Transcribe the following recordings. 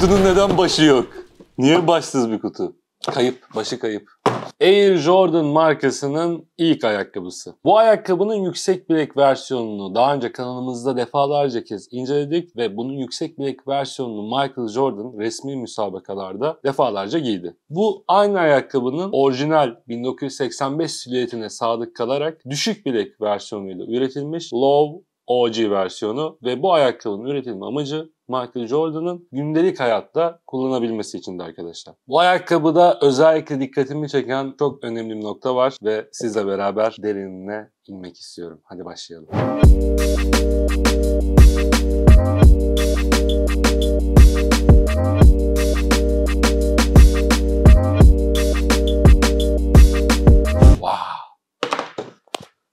kutunun neden başı yok? Niye başsız bir kutu? Kayıp, başı kayıp. Air Jordan markasının ilk ayakkabısı. Bu ayakkabının yüksek bilek versiyonunu daha önce kanalımızda defalarca kez inceledik ve bunun yüksek bilek versiyonunu Michael Jordan resmi müsabakalarda defalarca giydi. Bu aynı ayakkabının orijinal 1985 silüetine sadık kalarak düşük bilek versiyonuyla üretilmiş Low OG versiyonu ve bu ayakkabının üretilme amacı Michael Jordan'ın gündelik hayatta kullanabilmesi içindi arkadaşlar. Bu ayakkabıda özellikle dikkatimi çeken çok önemli bir nokta var ve sizle beraber derinine inmek istiyorum. Hadi başlayalım. Müzik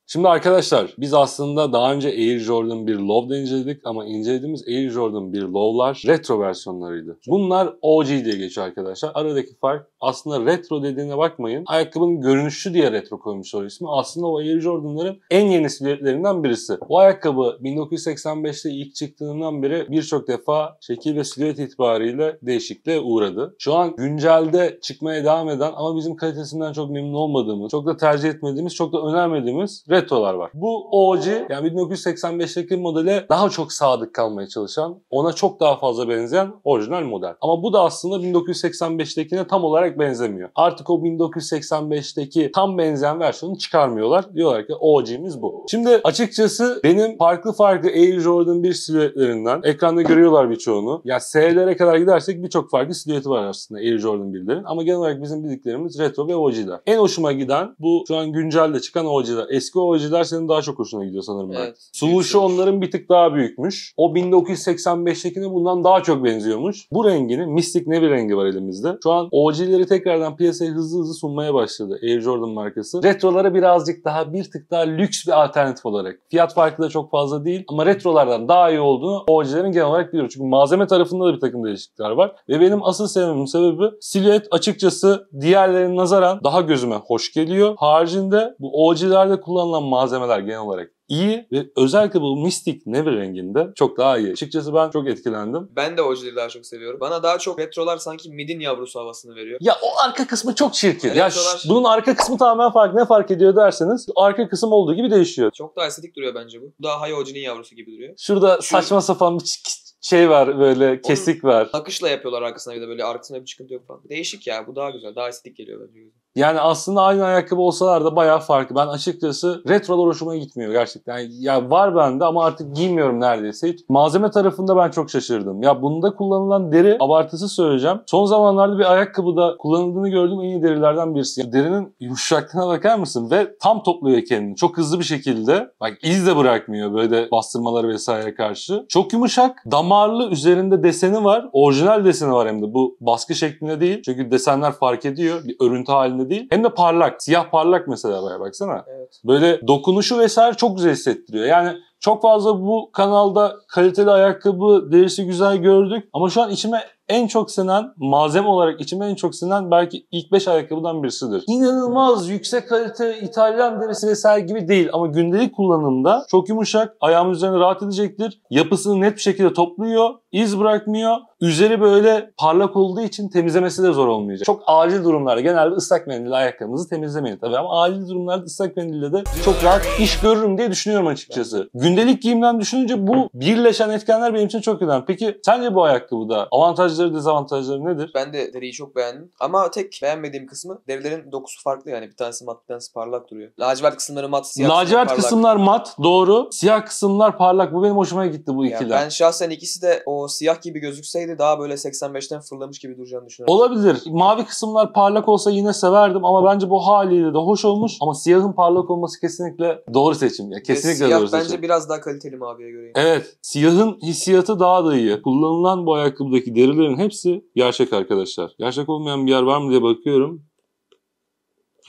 Şimdi arkadaşlar biz aslında daha önce Air Jordan 1 Low'da inceledik ama incelediğimiz Air Jordan 1 Low'lar retro versiyonlarıydı. Bunlar OG diye geçiyor arkadaşlar. Aradaki fark aslında retro dediğine bakmayın. Ayakkabının görünüşü diye retro koymuşlar ismi. Aslında o Air Jordan'ların en yeni silüetlerinden birisi. Bu ayakkabı 1985'te ilk çıktığından beri birçok defa şekil ve silüet itibariyle değişikliğe uğradı. Şu an güncelde çıkmaya devam eden ama bizim kalitesinden çok memnun olmadığımız, çok da tercih etmediğimiz, çok da önermediğimiz retrolar var. Bu OG yani 1985'teki modele daha çok sadık kalmaya çalışan, ona çok daha fazla benzeyen orijinal model. Ama bu da aslında 1985'tekine tam olarak benzemiyor. Artık o 1985'teki tam benzeyen versiyonu çıkarmıyorlar. Diyorlar ki OG'miz bu. Şimdi açıkçası benim farklı farklı Air Jordan 1 silüetlerinden ekranda görüyorlar birçoğunu. Ya yani S'lere kadar gidersek birçok farklı silüeti var aslında Air Jordan 1'lerin. Ama genel olarak bizim bildiklerimiz retro ve OG'ler. En hoşuma giden bu şu an güncelde çıkan OG'ler. Eski OG o senin daha çok hoşuna gidiyor sanırım ben. Evet. Suluşu onların bir tık daha büyükmüş. O 1985'tekine bundan daha çok benziyormuş. Bu rengini mistik ne bir rengi var elimizde. Şu an OG'leri tekrardan piyasaya hızlı hızlı sunmaya başladı Air Jordan markası. Retrolara birazcık daha bir tık daha lüks bir alternatif olarak. Fiyat farkı da çok fazla değil ama retrolardan daha iyi olduğunu OG'lerin genel olarak biliyoruz. Çünkü malzeme tarafında da bir takım değişiklikler var. Ve benim asıl sebebimin sebebi silüet açıkçası diğerlerine nazaran daha gözüme hoş geliyor. Haricinde bu OG'lerde kullanılan kullanılan malzemeler genel olarak iyi ve özellikle bu Mystic Navy renginde çok daha iyi. Açıkçası ben çok etkilendim. Ben de ojeleri daha çok seviyorum. Bana daha çok retrolar sanki midin yavrusu havasını veriyor. Ya o arka kısmı çok çirkin. Evet, ya retrolar... bunun arka kısmı tamamen fark ne fark ediyor derseniz arka kısım olduğu gibi değişiyor. Çok daha estetik duruyor bence bu. Daha Hayao Oji'nin yavrusu gibi duruyor. Şurada Şu... saçma sapan bir şey var böyle kesik var. Akışla yapıyorlar arkasına bir de böyle arkasına bir çıkıntı yok falan. Değişik ya bu daha güzel daha estetik geliyor bence. Yani aslında aynı ayakkabı olsalar da bayağı farklı. Ben açıkçası retrolar hoşuma gitmiyor gerçekten. Yani ya var bende ama artık giymiyorum neredeyse hiç. Malzeme tarafında ben çok şaşırdım. Ya bunda kullanılan deri abartısı söyleyeceğim. Son zamanlarda bir ayakkabıda kullanıldığını gördüğüm en iyi derilerden birisi. Yani derinin yumuşaklığına bakar mısın? Ve tam topluyor kendini. Çok hızlı bir şekilde. Bak iz de bırakmıyor böyle de bastırmaları vesaire karşı. Çok yumuşak. Damarlı üzerinde deseni var. Orijinal deseni var hem de. Bu baskı şeklinde değil. Çünkü desenler fark ediyor. Bir örüntü halinde değil hem de parlak. Siyah parlak mesela baya baksana. Evet. Böyle dokunuşu vesaire çok güzel hissettiriyor. Yani çok fazla bu kanalda kaliteli ayakkabı derisi güzel gördük ama şu an içime en çok sinen malzeme olarak içime en çok sinen belki ilk 5 ayakkabıdan birisidir. İnanılmaz yüksek kalite İtalyan derisi vesaire gibi değil ama gündelik kullanımda çok yumuşak, ayağımın üzerine rahat edecektir. Yapısını net bir şekilde topluyor, iz bırakmıyor. Üzeri böyle parlak olduğu için temizlemesi de zor olmayacak. Çok acil durumlarda genelde ıslak mendil ayakkabınızı temizlemeyin tabii ama acil durumlarda ıslak mendille de çok rahat iş görürüm diye düşünüyorum açıkçası. Gündelik giyimden düşününce bu birleşen etkenler benim için çok önemli. Peki sence bu ayakkabıda avantaj Avantajları dezavantajları nedir? Ben de deriyi çok beğendim. Ama tek beğenmediğim kısmı derilerin dokusu farklı yani. Bir tanesi mat bir tanesi parlak duruyor. Lacivert kısımları mat, siyah Lacivert kısımlar mat doğru. Siyah kısımlar parlak. Bu benim hoşuma gitti bu ikili. Yani ben şahsen ikisi de o siyah gibi gözükseydi daha böyle 85'ten fırlamış gibi duracağını düşünüyorum. Olabilir. Mavi kısımlar parlak olsa yine severdim ama bence bu haliyle de hoş olmuş. Ama siyahın parlak olması kesinlikle doğru seçim. Yani kesinlikle siyah doğru seçim. Siyah bence biraz daha kaliteli maviye göre. Evet. Siyahın hissiyatı daha da iyi. Kullanılan bu ayakkabıdaki derilerin bunların hepsi gerçek arkadaşlar. Gerçek olmayan bir yer var mı diye bakıyorum.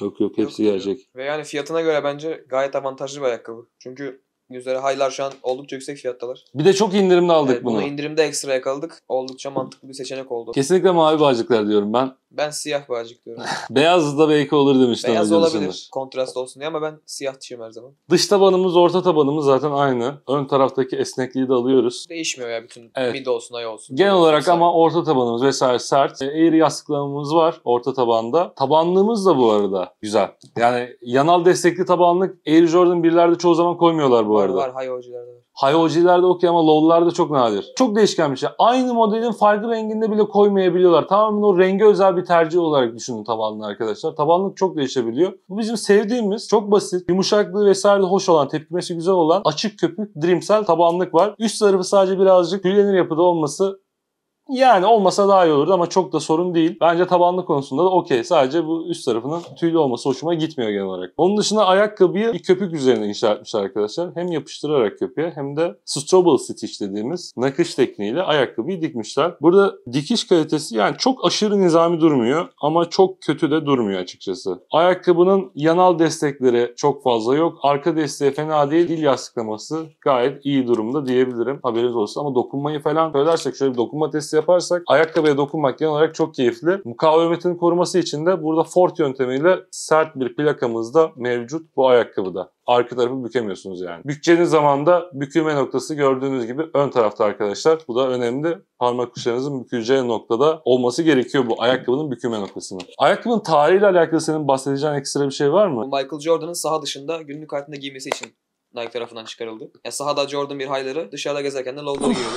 Yok yok hepsi yok, gerçek. Ve yani fiyatına göre bence gayet avantajlı bir ayakkabı. Çünkü üzere. Haylar şu an oldukça yüksek fiyattalar. Bir de çok indirimde aldık evet, bunu. Bunu indirimde ekstra yakaladık. Oldukça mantıklı bir seçenek oldu. Kesinlikle mavi bağcıklar diyorum ben. Ben siyah bağcık diyorum. Beyaz da belki olur demiştim. Beyaz olabilir kontrast olsun diye ama ben siyah dişim her zaman. Dış tabanımız, orta tabanımız zaten aynı. Ön taraftaki esnekliği de alıyoruz. Değişmiyor ya bütün evet. mid olsun, ay olsun. Genel olarak olsun. ama orta tabanımız vesaire sert. E, eğri yastıklamamız var orta tabanda. Tabanlığımız da bu arada güzel. Yani yanal destekli tabanlık Air Jordan 1'lerde çoğu zaman koymuyorlar bu bu arada. Var, high OG'lerde var. High OG'lerde okey ama low'larda çok nadir. Çok değişken bir şey. Aynı modelin farklı renginde bile koymayabiliyorlar. Tamamen o renge özel bir tercih olarak düşünün tabanlı arkadaşlar. Tabanlık çok değişebiliyor. Bu bizim sevdiğimiz, çok basit, yumuşaklığı vesaire hoş olan, tepkimesi güzel olan açık köpük, dreamsel tabanlık var. Üst tarafı sadece birazcık tüylenir yapıda olması yani olmasa daha iyi olurdu ama çok da sorun değil. Bence tabanlı konusunda da okey. Sadece bu üst tarafının tüylü olması hoşuma gitmiyor genel olarak. Onun dışında ayakkabıyı bir köpük üzerine inşa etmişler arkadaşlar. Hem yapıştırarak köpüğe hem de strawberry stitch dediğimiz nakış tekniğiyle ayakkabıyı dikmişler. Burada dikiş kalitesi yani çok aşırı nizami durmuyor ama çok kötü de durmuyor açıkçası. Ayakkabının yanal destekleri çok fazla yok. Arka desteği fena değil. Dil yastıklaması gayet iyi durumda diyebilirim. Haberiniz olsun ama dokunmayı falan söylersek şöyle bir dokunma testi yaparsak ayakkabıya dokunmak genel olarak çok keyifli. Mukavemetini koruması için de burada Fort yöntemiyle sert bir plakamız da mevcut bu ayakkabıda arka tarafı bükemiyorsunuz yani. Bükeceğiniz zaman da bükülme noktası gördüğünüz gibi ön tarafta arkadaşlar. Bu da önemli. Parmak uçlarınızın büküleceği noktada olması gerekiyor bu ayakkabının bükülme noktasının. Ayakkabının tarihiyle alakalı senin bahsedeceğin ekstra bir şey var mı? Michael Jordan'ın saha dışında günlük hayatında giymesi için Nike tarafından çıkarıldı. Ya sahada Jordan bir highları dışarıda gezerken de lowları giyiyordu.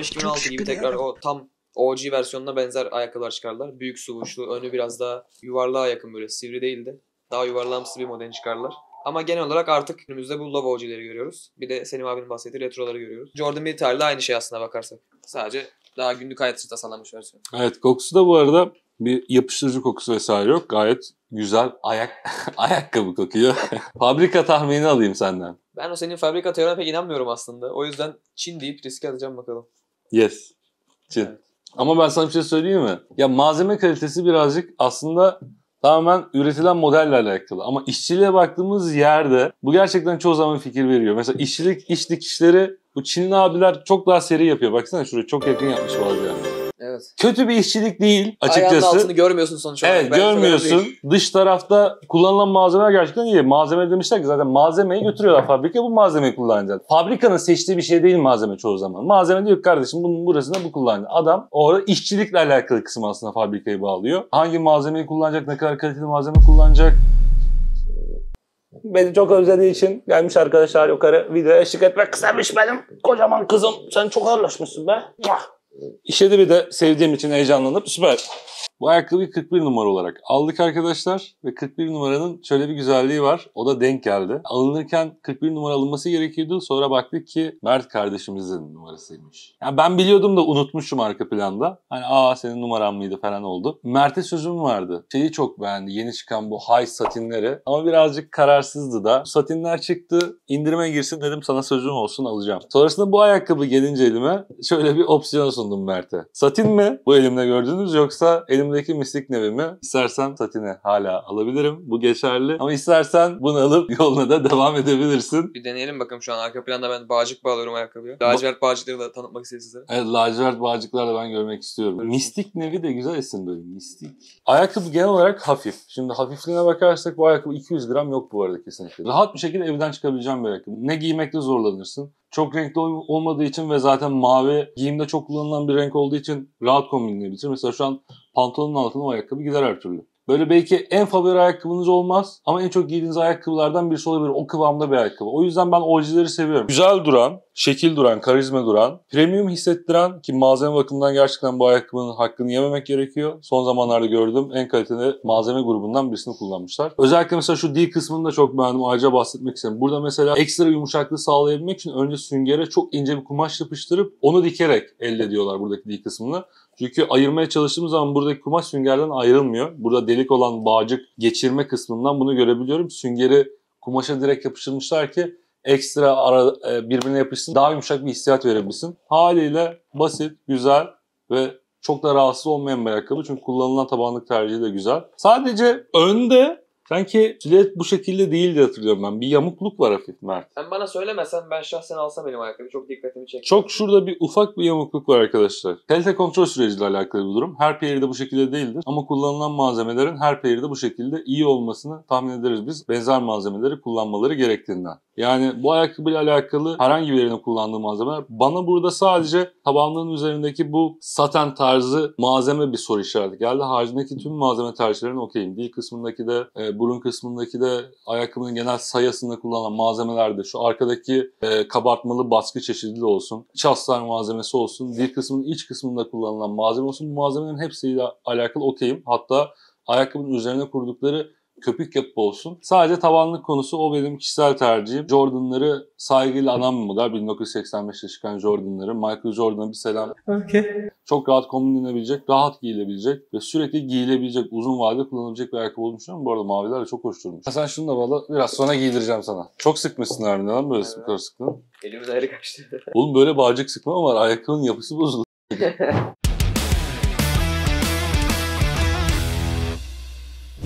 2015-2016 gibi tekrar o tam OG versiyonuna benzer ayakkabılar çıkardılar. Büyük sıvışlı, önü biraz daha yuvarlığa yakın böyle sivri değildi. Daha yuvarlamsı bir model çıkardılar. Ama genel olarak artık günümüzde bu Love OG'leri görüyoruz. Bir de Selim abinin bahsettiği retroları görüyoruz. Jordan bir tarihli aynı şey aslında bakarsak. Sadece daha günlük hayat için tasarlanmış versiyon. Evet kokusu da bu arada bir yapıştırıcı kokusu vesaire yok. Gayet güzel ayak ayakkabı kokuyor. fabrika tahmini alayım senden. Ben o senin fabrika teorine pek inanmıyorum aslında. O yüzden Çin deyip riske atacağım bakalım. Yes. Çin. Evet. Ama ben sana bir şey söyleyeyim mi? Ya malzeme kalitesi birazcık aslında tamamen üretilen modelle alakalı. Ama işçiliğe baktığımız yerde bu gerçekten çoğu zaman fikir veriyor. Mesela işçilik, iş dikişleri bu Çinli abiler çok daha seri yapıyor. Baksana şuraya çok yakın yapmış bazı yerler. Evet. Kötü bir işçilik değil açıkçası. Ayağının altını görmüyorsun sonuç olarak. Evet ben görmüyorsun. Dış tarafta kullanılan malzemeler gerçekten iyi. Malzeme demişler ki zaten malzemeyi götürüyorlar fabrika bu malzemeyi kullanacak. Fabrikanın seçtiği bir şey değil malzeme çoğu zaman. Malzeme diyor kardeşim bunun burasında bu kullanacak. Adam orada işçilikle alakalı kısım aslında fabrikayı bağlıyor. Hangi malzemeyi kullanacak, ne kadar kaliteli malzeme kullanacak, Beni çok özlediği için gelmiş arkadaşlar yukarı videoya eşlik etmek istemiş benim. Kocaman kızım sen çok ağırlaşmışsın be. İşe de bir de sevdiğim için heyecanlanıp süper bu ayakkabıyı 41 numara olarak aldık arkadaşlar ve 41 numaranın şöyle bir güzelliği var. O da denk geldi. Alınırken 41 numara alınması gerekiyordu. Sonra baktık ki Mert kardeşimizin numarasıymış. Yani ben biliyordum da unutmuşum arka planda. Hani aa senin numaran mıydı falan oldu. Mert'e sözüm vardı. Şeyi çok beğendi. Yeni çıkan bu high satinleri. Ama birazcık kararsızdı da. Satinler çıktı. İndirime girsin dedim sana sözüm olsun alacağım. Sonrasında bu ayakkabı gelince elime şöyle bir opsiyon sundum Mert'e. Satin mi bu elimde gördüğünüz yoksa elimde elimdeki mislik nevimi istersen satine hala alabilirim. Bu geçerli. Ama istersen bunu alıp yoluna da devam edebilirsin. Bir deneyelim bakalım şu an arka planda ben bağcık bağlıyorum ayakkabıya. Lacivert bağcıkları da tanıtmak istedim size. Evet lacivert bağcıklar da ben görmek istiyorum. Evet. Mistik nevi de güzel isim böyle mistik. Ayakkabı genel olarak hafif. Şimdi hafifliğine bakarsak bu ayakkabı 200 gram yok bu arada kesinlikle. Rahat bir şekilde evden çıkabileceğim bir ayakkabı. Ne giymekte zorlanırsın çok renkli olmadığı için ve zaten mavi giyimde çok kullanılan bir renk olduğu için rahat kombinleyebilir. Mesela şu an pantolonun altına o ayakkabı gider her türlü. Böyle belki en favori ayakkabınız olmaz ama en çok giydiğiniz ayakkabılardan birisi olabilir. O kıvamda bir ayakkabı. O yüzden ben orijinalleri seviyorum. Güzel duran, şekil duran, karizma duran, premium hissettiren ki malzeme bakımından gerçekten bu ayakkabının hakkını yememek gerekiyor. Son zamanlarda gördüm en kaliteli malzeme grubundan birisini kullanmışlar. Özellikle mesela şu D kısmını da çok beğendim. Ayrıca bahsetmek isterim. Burada mesela ekstra yumuşaklığı sağlayabilmek için önce süngere çok ince bir kumaş yapıştırıp onu dikerek elde ediyorlar buradaki D kısmını. Çünkü ayırmaya çalıştığımız zaman buradaki kumaş süngerden ayrılmıyor. Burada delik olan bağcık geçirme kısmından bunu görebiliyorum. Süngeri kumaşa direkt yapıştırmışlar ki ekstra ara, e, birbirine yapışsın, daha yumuşak bir hissiyat verebilsin. Haliyle basit, güzel ve çok da rahatsız olmayan bir ayakkabı. Çünkü kullanılan tabanlık tercihi de güzel. Sadece önde sanki jilet bu şekilde değil değildi hatırlıyorum ben. Bir yamukluk var hafif Mert. Sen bana söylemesen ben şahsen alsam benim ayakkabı. Çok dikkatimi çekti. Çok şurada bir ufak bir yamukluk var arkadaşlar. Kalite kontrol süreciyle alakalı bir durum. Her peyiri de bu şekilde değildir. Ama kullanılan malzemelerin her peyiri de bu şekilde iyi olmasını tahmin ederiz biz. Benzer malzemeleri kullanmaları gerektiğinden. Yani bu ayakkabıyla alakalı herhangi bir yerine kullandığı malzemeler. Bana burada sadece tabanların üzerindeki bu saten tarzı malzeme bir soru işareti geldi. Haricindeki tüm malzeme tercihlerine okeyim. Dil kısmındaki de, e, burun kısmındaki de ayakkabının genel sayısında kullanılan malzemeler de şu arkadaki e, kabartmalı baskı çeşidi de olsun. Çaslar malzemesi olsun. Dil kısmının iç kısmında kullanılan malzeme olsun. Bu malzemelerin hepsiyle alakalı okeyim. Hatta ayakkabının üzerine kurdukları köpük yapıp olsun. Sadece tavanlık konusu o benim kişisel tercihim. Jordan'ları saygıyla anamamalar. 1985'te çıkan Jordan'ları. Michael Jordan'a bir selam. Okay. Çok rahat kombinlenebilecek, rahat giyilebilecek ve sürekli giyilebilecek, uzun vadede kullanılabilecek bir ayakkabı olduğunu düşünüyorum. Bu arada maviler de çok hoş durmuş. Sen şunu da bana biraz sonra giydireceğim sana. Çok sıkmışsın harbiden. Neden böyle evet. kadar Elimiz ayrı kaçtı. Oğlum böyle bağcık sıkma var. Ayakkabının yapısı bozuldu.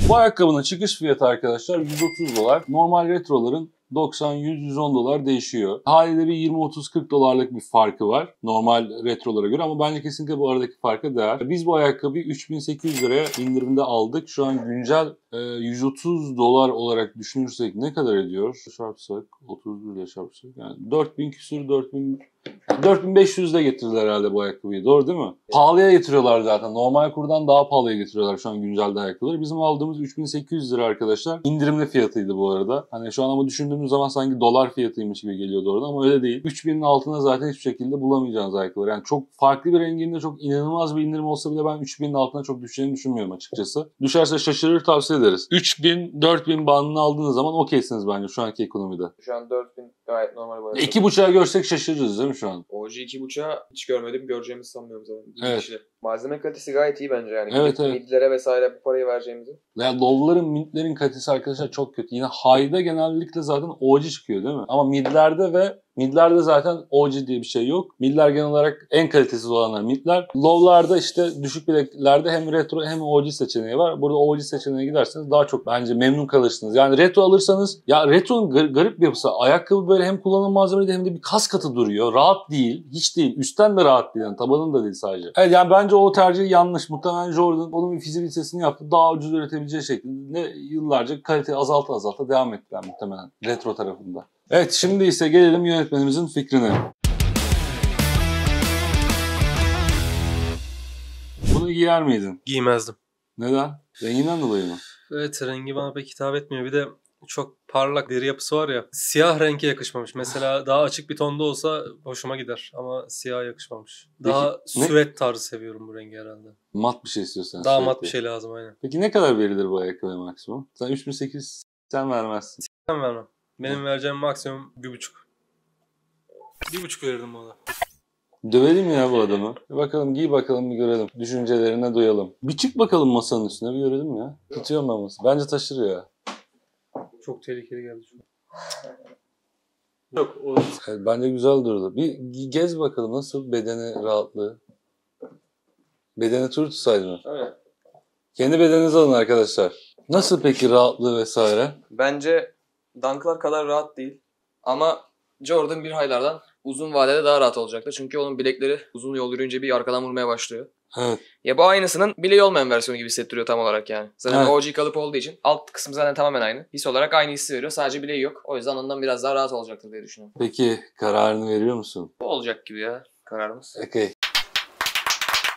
Bu ayakkabının çıkış fiyatı arkadaşlar 130 dolar. Normal retroların 90-100-110 dolar değişiyor. Halinde bir 20-30-40 dolarlık bir farkı var normal retrolara göre ama bence kesinlikle bu aradaki farka değer. Biz bu ayakkabıyı 3800 liraya indirimde aldık. Şu an güncel e, 130 dolar olarak düşünürsek ne kadar ediyor? Çarpsak, 31 ile çarpsak yani 4000 küsür 4000 4500'de getirdiler herhalde bu ayakkabıyı. Doğru değil mi? Pahalıya getiriyorlar zaten. Normal kurdan daha pahalıya getiriyorlar şu an güncel ayakkabıları. Bizim aldığımız 3800 lira arkadaşlar. İndirimli fiyatıydı bu arada. Hani şu an ama düşündüğümüz zaman sanki dolar fiyatıymış gibi geliyor orada ama öyle değil. 3000'in altına zaten hiçbir şekilde bulamayacağınız ayakkabılar. Yani çok farklı bir renginde çok inanılmaz bir indirim olsa bile ben 3000'in altına çok düşeceğini düşünmüyorum açıkçası. Düşerse şaşırır tavsiye ederiz. 3000 4000 bandını aldığınız zaman okeysiniz bence şu anki ekonomide. Şu an 4000 gayet normal bir 2.5'a görsek şaşırırız değil mi? şu an. OG 2.5'a hiç görmedim. Göreceğimi sanmıyorum zaten. İlk evet. Kişide. Malzeme kalitesi gayet iyi bence yani. Evet, evet. Midlere vesaire bu parayı vereceğimizi. Ya yani low'ların midlerin kalitesi arkadaşlar çok kötü. Yine high'da genellikle zaten OG çıkıyor değil mi? Ama midlerde ve midlerde zaten OG diye bir şey yok. Midler genel olarak en kalitesiz olanlar midler. Low'larda işte düşük bileklerde hem retro hem OG seçeneği var. Burada OG seçeneğine giderseniz daha çok bence memnun kalırsınız. Yani retro alırsanız ya retronun gar- garip bir yapısı. Ayakkabı böyle hem kullanılan malzemede hem de bir kas katı duruyor. Rahat değil. Hiç değil. Üstten de rahat değil. Yani tabanın da değil sadece. Evet yani bence Bence o tercih yanlış. Muhtemelen Jordan onun bir fizibilitesini yaptı. Daha ucuz üretebileceği şeklinde yıllarca kalite azalta azalta devam ettiler muhtemelen retro tarafında. Evet şimdi ise gelelim yönetmenimizin fikrine. Bunu giyer miydin? Giymezdim. Neden? Renginden dolayı mı? Evet rengi bana pek hitap etmiyor. Bir de çok parlak deri yapısı var ya. Siyah renke yakışmamış. Mesela daha açık bir tonda olsa hoşuma gider ama siyah yakışmamış. Daha Peki, süvet ne? tarzı seviyorum bu rengi herhalde. Mat bir şey istiyorsan. Daha mat bir şey lazım aynen. Peki ne kadar verilir bu ayakkabıya maksimum? Sen 3800 sen vermezsin. Sen vermem. Benim Hı. vereceğim maksimum bir buçuk. Bir buçuk verirdim bana. Dövelim ya bu adamı. Bir bakalım giy bakalım bir görelim. Düşüncelerine duyalım. Bir çık bakalım masanın üstüne bir görelim ya. Tutuyor mu Bence taşır ya. Çok tehlikeli geldi şu Yok olmaz. Yani bence güzel durdu. Bir gez bakalım nasıl bedeni rahatlığı. Bedeni tur tutsaydın. mı? Evet. Kendi bedeninizi alın arkadaşlar. Nasıl peki rahatlığı vesaire? Bence Dunk'lar kadar rahat değil. Ama Jordan bir haylardan uzun vadede daha rahat olacaktır. Çünkü onun bilekleri uzun yol yürüyünce bir arkadan vurmaya başlıyor. Evet. Ya bu aynısının bileği olmayan versiyonu gibi hissettiriyor tam olarak yani. Zaten evet. OG kalıp olduğu için alt kısım zaten tamamen aynı. His olarak aynı hissi veriyor. Sadece bileği yok. O yüzden ondan biraz daha rahat olacaktır diye düşünüyorum. Peki kararını veriyor musun? Bu olacak gibi ya kararımız. Okay.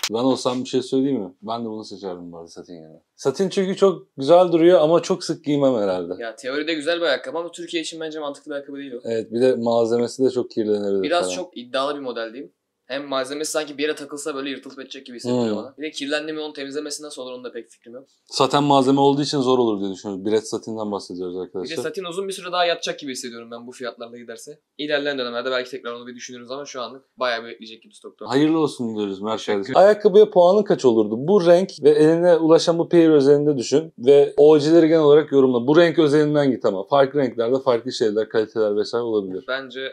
Ben olsam bir şey söyleyeyim mi? Ben de bunu seçerdim bu arada satin yerine. Satin çünkü çok güzel duruyor ama çok sık giymem herhalde. Ya teoride güzel bir ayakkabı ama Türkiye için bence mantıklı bir ayakkabı değil o. Evet bir de malzemesi de çok kirlenebilir. Biraz falan. çok iddialı bir model değil mi? Hem malzemesi sanki bir yere takılsa böyle yırtılıp edecek gibi hissettiriyor hmm. bana. Bir de kirlendi mi onu temizlemesi nasıl olur onu da pek fikrim yok. Saten malzeme olduğu için zor olur diye düşünüyorum. Biret satinden bahsediyoruz Bir arkadaşlar. de satin uzun bir süre daha yatacak gibi hissediyorum ben bu fiyatlarla giderse. İlerleyen dönemlerde belki tekrar onu bir düşünürüz ama şu anlık bayağı bir bekleyecek gibi stokta. Hayırlı olsun diyoruz Mercedes. Ayakkabıya puanın kaç olurdu? Bu renk ve eline ulaşan bu pair özelinde düşün ve OG'leri genel olarak yorumla. Bu renk özelinden git ama. Farklı renklerde farklı şeyler, kaliteler vesaire olabilir. Bence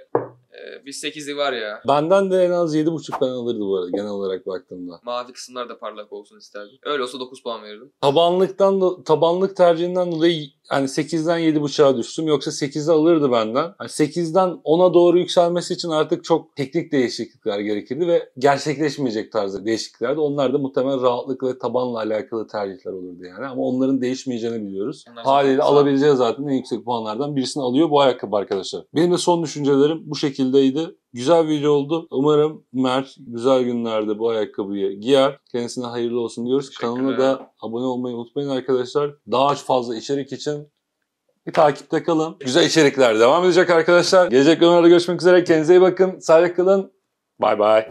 bir 8'i var ya. Benden de en az 7.5'tan alırdı bu arada genel olarak baktığımda. Mavi kısımlar da parlak olsun isterdim. Öyle olsa 9 puan verirdim. Tabanlıktan da, tabanlık tercihinden dolayı hani 8'den 7.5'a düştüm yoksa 8'i alırdı benden. Hani 8'den 10'a doğru yükselmesi için artık çok teknik değişiklikler gerekirdi ve gerçekleşmeyecek tarzda değişikliklerdi. Onlar da muhtemelen rahatlık ve tabanla alakalı tercihler olurdu yani ama onların değişmeyeceğini biliyoruz. Haliyle alabileceği zaten en yüksek puanlardan birisini alıyor bu ayakkabı arkadaşlar. Benim de son düşüncelerim bu şekildeydi. Güzel bir video oldu. Umarım Mert güzel günlerde bu ayakkabıyı giyer. Kendisine hayırlı olsun diyoruz. Kanalına da abone olmayı unutmayın arkadaşlar. Daha fazla içerik için bir takipte kalın. Güzel içerikler devam edecek arkadaşlar. Gelecek günlerde görüşmek üzere. Kendinize iyi bakın. Sağlıklı kalın. Bay bay.